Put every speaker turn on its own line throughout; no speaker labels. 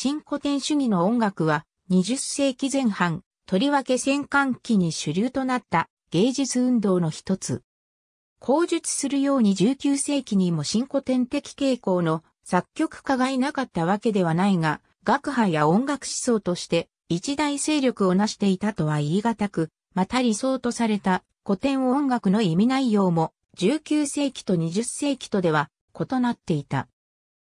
新古典主義の音楽は20世紀前半、とりわけ戦艦期に主流となった芸術運動の一つ。口述するように19世紀にも新古典的傾向の作曲家がいなかったわけではないが、学派や音楽思想として一大勢力を成していたとは言い難く、また理想とされた古典音楽の意味内容も19世紀と20世紀とでは異なっていた。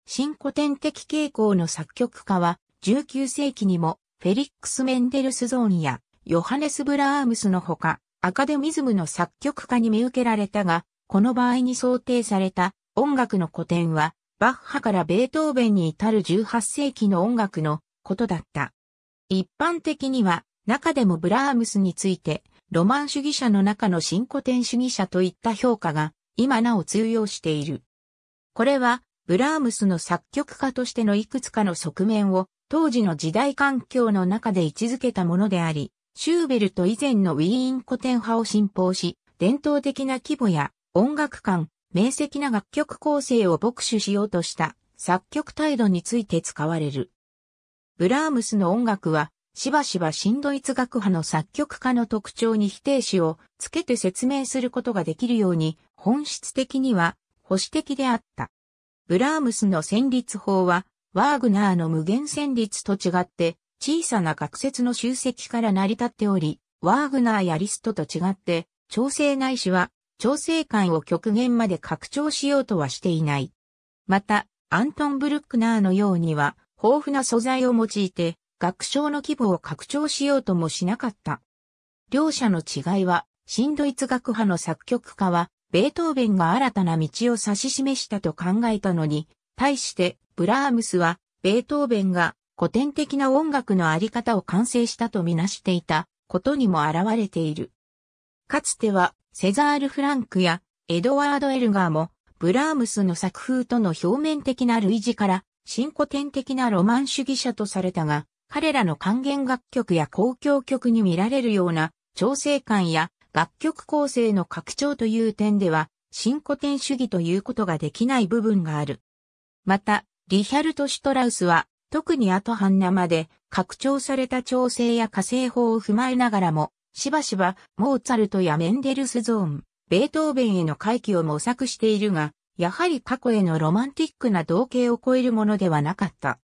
新古典的傾向の作曲家は、19世紀にも、フェリックス・メンデルスゾーンや、ヨハネス・ブラームスのほか、アカデミズムの作曲家に見受けられたが、この場合に想定された音楽の古典は、バッハからベートーベンに至る18世紀の音楽のことだった。一般的には、中でもブラームスについて、ロマン主義者の中の新古典主義者といった評価が、今なお通用している。これは、ブラームスの作曲家としてのいくつかの側面を当時の時代環境の中で位置づけたものであり、シューベルト以前のウィーン古典派を信奉し、伝統的な規模や音楽観、明晰な楽曲構成を牧師しようとした作曲態度について使われる。ブラームスの音楽は、しばしば新ドイツ学派の作曲家の特徴に否定詞をつけて説明することができるように、本質的には保守的であった。ブラームスの旋律法は、ワーグナーの無限旋律と違って、小さな学説の集積から成り立っており、ワーグナーやリストと違って、調整内視は、調整感を極限まで拡張しようとはしていない。また、アントン・ブルックナーのようには、豊富な素材を用いて、学章の規模を拡張しようともしなかった。両者の違いは、新ドイツ学派の作曲家は、ベートーベンが新たな道を指し示したと考えたのに、対してブラームスはベートーベンが古典的な音楽のあり方を完成したとみなしていたことにも現れている。かつてはセザール・フランクやエドワード・エルガーもブラームスの作風との表面的な類似から新古典的なロマン主義者とされたが、彼らの還元楽曲や公共曲に見られるような調整感や楽曲構成の拡張という点では、新古典主義ということができない部分がある。また、リヒャルト・シュトラウスは、特に後半生で、拡張された調整や火星法を踏まえながらも、しばしば、モーツァルトやメンデルスゾーン、ベートーベンへの回帰を模索しているが、やはり過去へのロマンティックな同型を超えるものではなかった。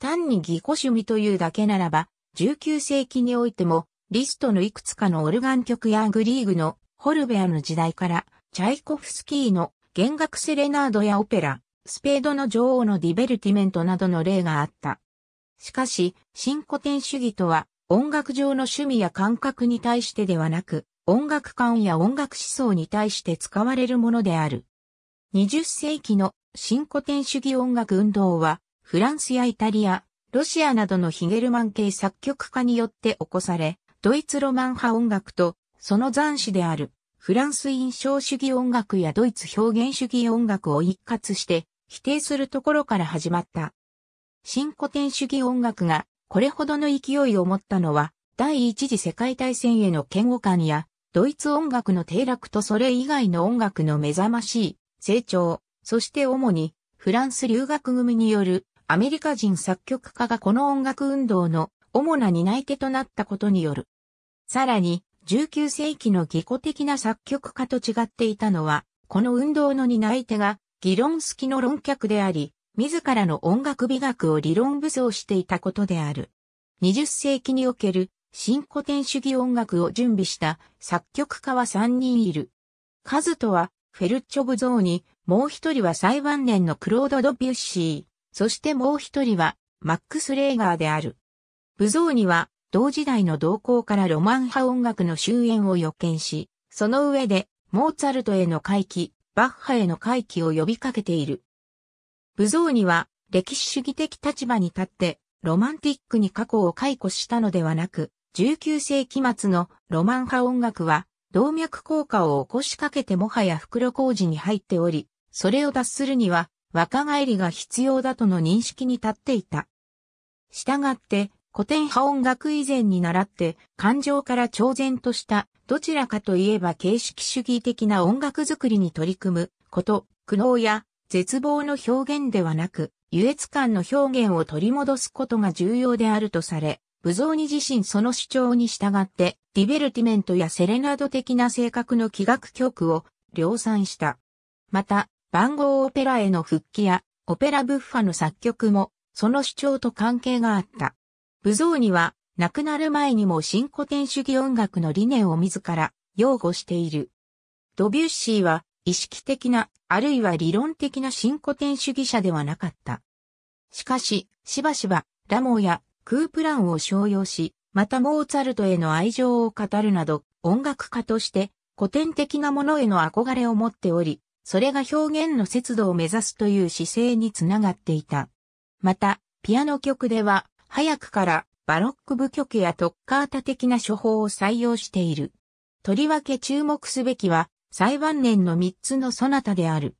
単に義語趣味というだけならば、19世紀においても、リストのいくつかのオルガン曲やグリーグのホルベアの時代から、チャイコフスキーの弦楽セレナードやオペラ、スペードの女王のディベルティメントなどの例があった。しかし、新古典主義とは、音楽上の趣味や感覚に対してではなく、音楽観や音楽思想に対して使われるものである。20世紀の新古典主義音楽運動は、フランスやイタリア、ロシアなどのヒゲルマン系作曲家によって起こされ、ドイツロマン派音楽と、その残滓である、フランス印象主義音楽やドイツ表現主義音楽を一括して、否定するところから始まった。新古典主義音楽が、これほどの勢いを持ったのは、第一次世界大戦への嫌悪感や、ドイツ音楽の低落とそれ以外の音楽の目覚ましい成長、そして主にフランス留学組によるアメリカ人作曲家がこの音楽運動の主な担い手となったことによるさらに、19世紀の技巧的な作曲家と違っていたのは、この運動の担い手が、議論好きの論客であり、自らの音楽美学を理論武装していたことである。20世紀における新古典主義音楽を準備した作曲家は3人いる。カズトはフェルチョブゾーニ、もう一人は最晩年のクロード・ドビュッシー、そしてもう一人はマックス・レーガーである。ブゾーニは同時代の動向からロマン派音楽の終焉を予見し、その上で、モーツァルトへの回帰、バッハへの回帰を呼びかけている。武蔵には、歴史主義的立場に立って、ロマンティックに過去を解雇したのではなく、19世紀末のロマン派音楽は、動脈硬化を起こしかけてもはや袋工事に入っており、それを脱するには若返りが必要だとの認識に立っていた。したがって、古典派音楽以前に習って感情から超然としたどちらかといえば形式主義的な音楽作りに取り組むこと、苦悩や絶望の表現ではなく、優越感の表現を取り戻すことが重要であるとされ、ブゾーニ自身その主張に従って、ディベルティメントやセレナード的な性格の器楽曲を量産した。また、番号オペラへの復帰や、オペラブッファの作曲も、その主張と関係があった。武蔵には、亡くなる前にも新古典主義音楽の理念を自ら擁護している。ドビュッシーは、意識的な、あるいは理論的な新古典主義者ではなかった。しかし、しばしば、ラモーやクープランを商用し、またモーツァルトへの愛情を語るなど、音楽家として古典的なものへの憧れを持っており、それが表現の節度を目指すという姿勢につながっていた。また、ピアノ曲では、早くからバロック部曲やトッカータ的な処方を採用している。とりわけ注目すべきは、最晩年の三つのそなたである。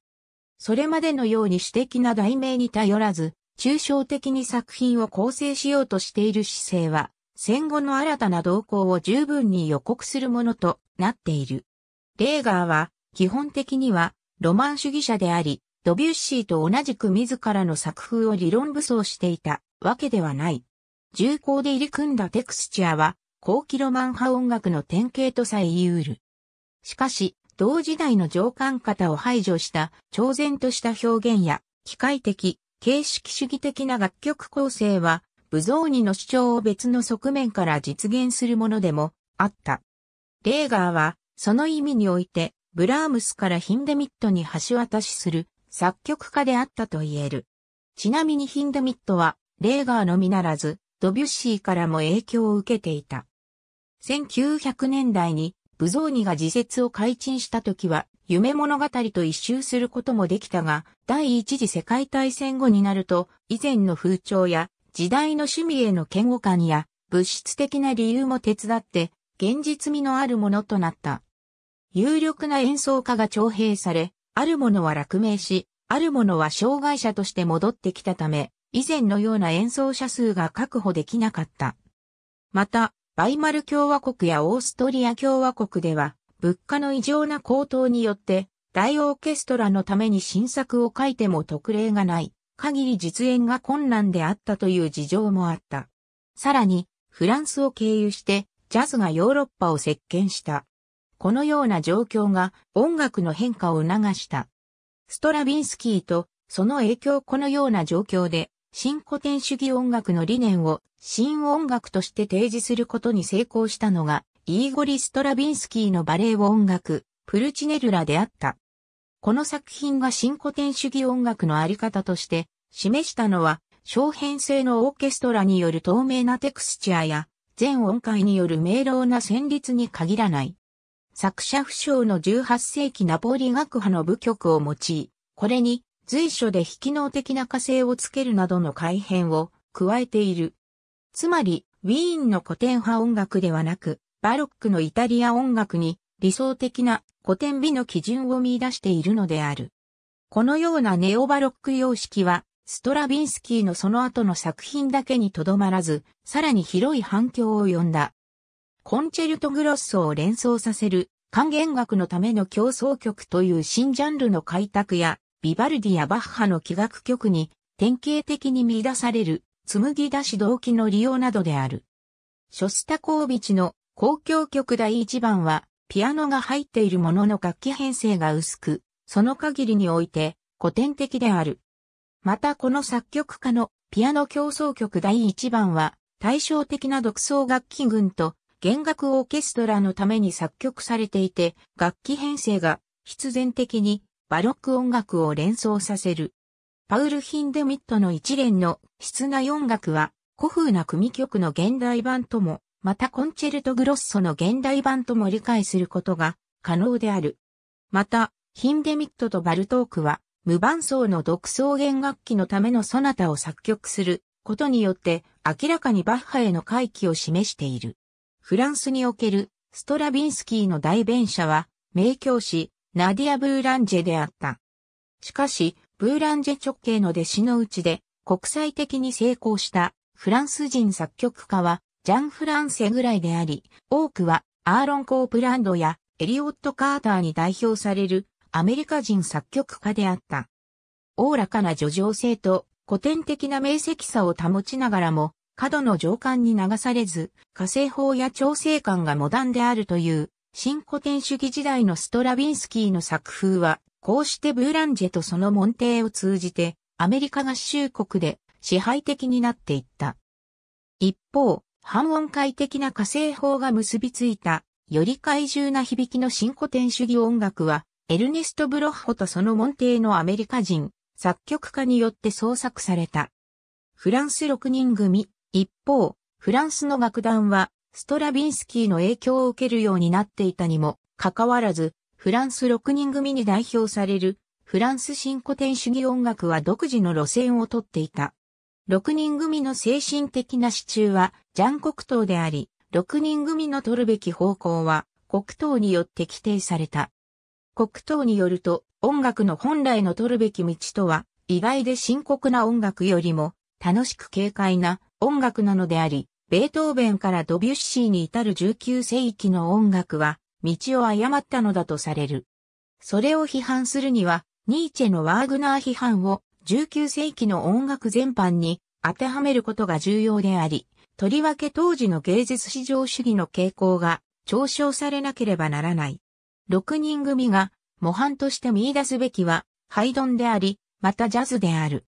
それまでのように詩的な題名に頼らず、抽象的に作品を構成しようとしている姿勢は、戦後の新たな動向を十分に予告するものとなっている。レーガーは、基本的には、ロマン主義者であり、ドビュッシーと同じく自らの作風を理論武装していた。わけではない。重厚で入り組んだテクスチャーは、高キロマン派音楽の典型とさえ言いうる。しかし、同時代の上官方を排除した、超然とした表現や、機械的、形式主義的な楽曲構成は、ブゾーニの主張を別の側面から実現するものでもあった。レーガーは、その意味において、ブラームスからヒンデミットに橋渡しする作曲家であったと言える。ちなみにヒンデミットは、レーガーのみならず、ドビュッシーからも影響を受けていた。1900年代に、ブゾーニが自説を改陳した時は、夢物語と一周することもできたが、第一次世界大戦後になると、以前の風潮や、時代の趣味への嫌悪感や、物質的な理由も手伝って、現実味のあるものとなった。有力な演奏家が徴兵され、あるものは落命し、あるものは障害者として戻ってきたため、以前のような演奏者数が確保できなかった。また、バイマル共和国やオーストリア共和国では、物価の異常な高騰によって、大オーケストラのために新作を書いても特例がない、限り実演が困難であったという事情もあった。さらに、フランスを経由して、ジャズがヨーロッパを席巻した。このような状況が音楽の変化を促した。ストラビンスキーとその影響このような状況で新古典主義音楽の理念を新音楽として提示することに成功したのが、イーゴリ・ストラビンスキーのバレエ音楽、プルチネルラであった。この作品が新古典主義音楽のあり方として示したのは、小編成のオーケストラによる透明なテクスチャーや、全音階による明朗な旋律に限らない。作者不詳の18世紀ナポリ学派の部曲を用い、これに随所で非機能的な火星をつけるなどの改変を加えている。つまり、ウィーンの古典派音楽ではなく、バロックのイタリア音楽に理想的な古典美の基準を見出しているのである。このようなネオバロック様式は、ストラビンスキーのその後の作品だけにとどまらず、さらに広い反響を呼んだ。コンチェルトグロッソを連想させる、還元楽のための競争曲という新ジャンルの開拓や、ビバルディやバッハの器楽曲に典型的に見出される紡ぎ出し動機の利用などである。ショスタコービチの公共曲第1番はピアノが入っているものの楽器編成が薄く、その限りにおいて古典的である。またこの作曲家のピアノ競争曲第1番は対照的な独奏楽器群と弦楽オーケストラのために作曲されていて、楽器編成が必然的にバロック音楽を連想させる。パウル・ヒンデミットの一連の室内音楽は古風な組曲の現代版とも、またコンチェルト・グロッソの現代版とも理解することが可能である。また、ヒンデミットとバルトークは無伴奏の独奏弦楽器のためのソナタを作曲することによって明らかにバッハへの回帰を示している。フランスにおけるストラビンスキーの代弁者は、名教師ナディア・ブーランジェであった。しかし、ブーランジェ直系の弟子のうちで国際的に成功したフランス人作曲家はジャン・フランセぐらいであり、多くはアーロン・コープランドやエリオット・カーターに代表されるアメリカ人作曲家であった。おおらかな叙情性と古典的な明晰さを保ちながらも、過度の情感に流されず、火星法や調整感がモダンであるという新古典主義時代のストラビンスキーの作風は、こうしてブーランジェとその門弟を通じて、アメリカ合衆国で支配的になっていった。一方、半音階的な火星法が結びついた、より怪獣な響きの新古典主義音楽は、エルネスト・ブロッホとその門弟のアメリカ人、作曲家によって創作された。フランス6人組、一方、フランスの楽団は、ストラビンスキーの影響を受けるようになっていたにもかかわらず、フランス6人組に代表されるフランス新古典主義音楽は独自の路線をとっていた。6人組の精神的な支柱はジャン国党であり、6人組の取るべき方向は国党によって規定された。国党によると音楽の本来の取るべき道とは意外で深刻な音楽よりも楽しく軽快な音楽なのであり、ベートーベンからドビュッシーに至る19世紀の音楽は、道を誤ったのだとされる。それを批判するには、ニーチェのワーグナー批判を19世紀の音楽全般に当てはめることが重要であり、とりわけ当時の芸術至上主義の傾向が嘲笑されなければならない。6人組が模範として見出すべきは、ハイドンであり、またジャズである。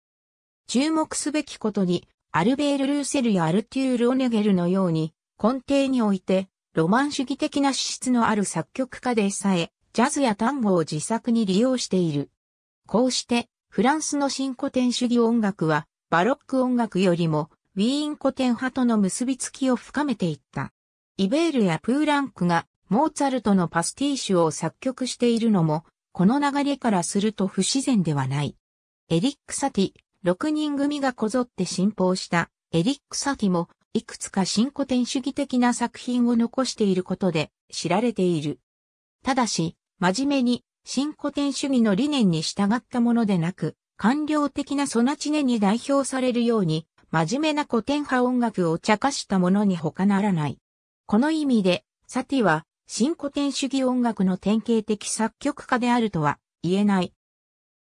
注目すべきことに、アルベール・ルーセルやアルテュール・オネゲルのように、根底において、ロマン主義的な資質のある作曲家でさえ、ジャズや単語を自作に利用している。こうして、フランスの新古典主義音楽は、バロック音楽よりも、ウィーン古典派との結びつきを深めていった。イベールやプーランクが、モーツァルトのパスティーシュを作曲しているのも、この流れからすると不自然ではない。エリック・サティ、6人組がこぞって信奉したエリック・サティも、いくつか新古典主義的な作品を残していることで知られている。ただし、真面目に新古典主義の理念に従ったものでなく、官僚的なソナチネに代表されるように、真面目な古典派音楽を茶化したものに他ならない。この意味で、サティは、新古典主義音楽の典型的作曲家であるとは言えない。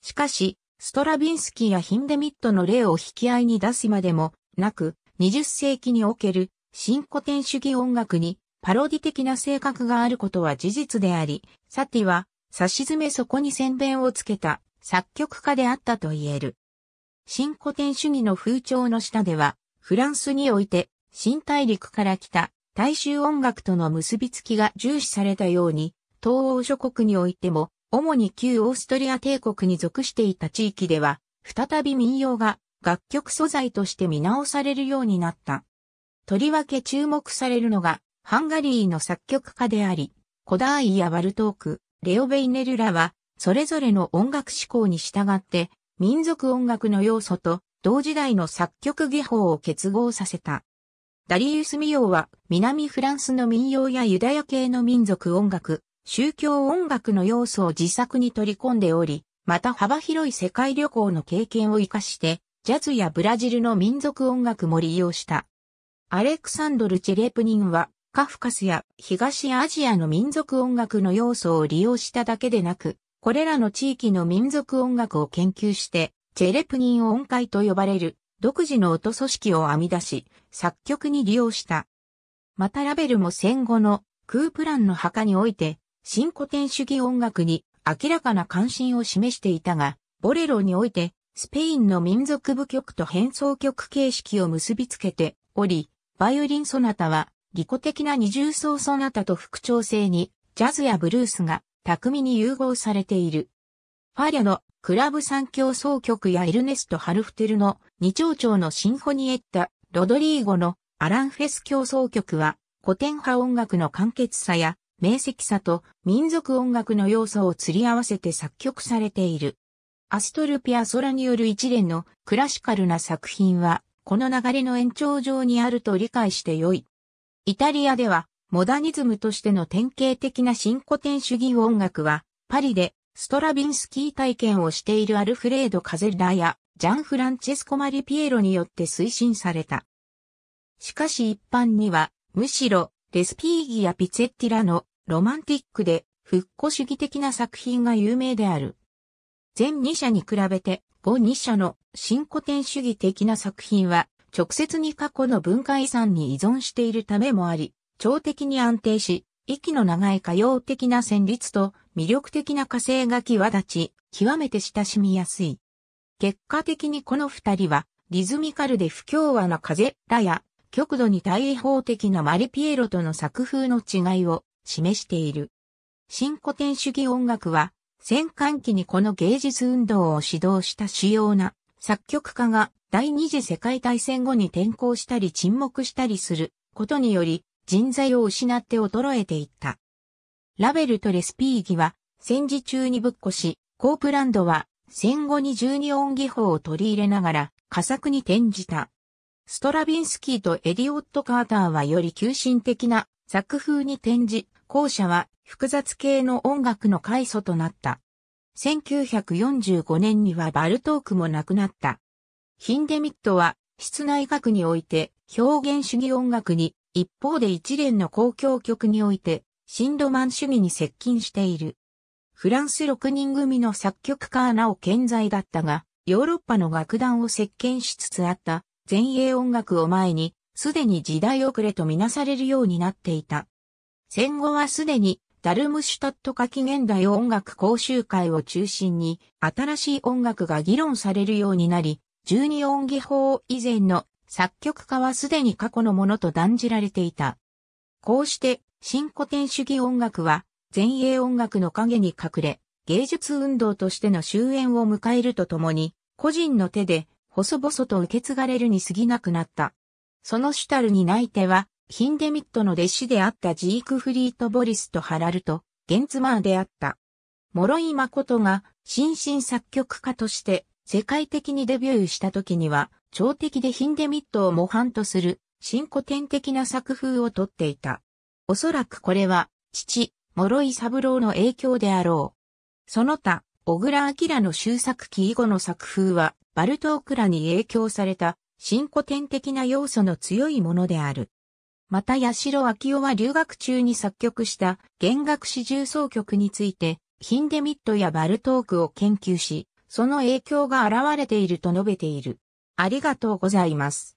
しかし、ストラビンスキーやヒンデミットの例を引き合いに出すまでもなく、20世紀における新古典主義音楽にパロディ的な性格があることは事実であり、サティは差し詰めそこに宣伝をつけた作曲家であったと言える。新古典主義の風潮の下では、フランスにおいて新大陸から来た大衆音楽との結びつきが重視されたように、東欧諸国においても主に旧オーストリア帝国に属していた地域では、再び民謡が楽曲素材として見直されるようになった。とりわけ注目されるのが、ハンガリーの作曲家であり、コダーイやワルトーク、レオ・ベイネルラは、それぞれの音楽思考に従って、民族音楽の要素と同時代の作曲技法を結合させた。ダリウス・ミヨは南フランスの民謡やユダヤ系の民族音楽、宗教音楽の要素を自作に取り込んでおり、また幅広い世界旅行の経験を活かして、ジャズやブラジルの民族音楽も利用した。アレクサンドル・チェレプニンは、カフカスや東アジアの民族音楽の要素を利用しただけでなく、これらの地域の民族音楽を研究して、チェレプニン音階と呼ばれる独自の音組織を編み出し、作曲に利用した。またラベルも戦後のクープランの墓において、新古典主義音楽に明らかな関心を示していたが、ボレロにおいて、スペインの民族舞曲と変奏曲形式を結びつけており、バイオリンソナタは、利己的な二重奏ソナタと副調整に、ジャズやブルースが巧みに融合されている。ファリャのクラブ三共奏曲やエルネスト・ハルフテルの二丁長のシンフォニエッタ、ロドリーゴのアランフェス共奏曲は古典派音楽の簡潔さや明晰さと民族音楽の要素を釣り合わせて作曲されている。アストルピア・ソラによる一連のクラシカルな作品は、この流れの延長上にあると理解してよい。イタリアでは、モダニズムとしての典型的な新古典主義音楽は、パリでストラビンスキー体験をしているアルフレード・カゼッラやジャン・フランチェスコ・マリ・ピエロによって推進された。しかし一般には、むしろデスピーギやピツェッティラのロマンティックで復古主義的な作品が有名である。前2社に比べて後2社の新古典主義的な作品は直接に過去の文化遺産に依存しているためもあり、超的に安定し、息の長い歌謡的な旋律と魅力的な火星が際立ち、極めて親しみやすい。結果的にこの二人は、リズミカルで不協和な風ラや極度に対法的なマリピエロとの作風の違いを示している。新古典主義音楽は、戦艦期にこの芸術運動を指導した主要な作曲家が第二次世界大戦後に転校したり沈黙したりすることにより人材を失って衰えていった。ラベルとレスピーギは戦時中にぶっこし、コープランドは戦後に十二音技法を取り入れながら佳作に転じた。ストラビンスキーとエリオット・カーターはより急進的な作風に転じ、後者は複雑系の音楽の開祖となった。1945年にはバルトークも亡くなった。ヒンデミットは室内楽において表現主義音楽に、一方で一連の公共曲においてシンドマン主義に接近している。フランス6人組の作曲家はなお健在だったが、ヨーロッパの楽団を席巻しつつあった前衛音楽を前に、すでに時代遅れとみなされるようになっていた。戦後はすでに、ダルムシュタット夏季現代音楽講習会を中心に、新しい音楽が議論されるようになり、十二音技法以前の作曲家はすでに過去のものと断じられていた。こうして、新古典主義音楽は、前衛音楽の影に隠れ、芸術運動としての終焉を迎えるとともに、個人の手で細々と受け継がれるに過ぎなくなった。その主たるにい手は、ヒンデミットの弟子であったジークフリート・ボリスとハラルト、ゲンツマーであった。諸井誠が、新進作曲家として、世界的にデビューした時には、朝敵でヒンデミットを模範とする、新古典的な作風をとっていた。おそらくこれは、父、諸井三郎の影響であろう。その他、小倉明の終作期以後の作風は、バルトークラに影響された、新古典的な要素の強いものである。また、八代明夫は留学中に作曲した弦楽四重奏曲について、ヒンデミットやバルトークを研究し、その影響が現れていると述べている。ありがとうございます。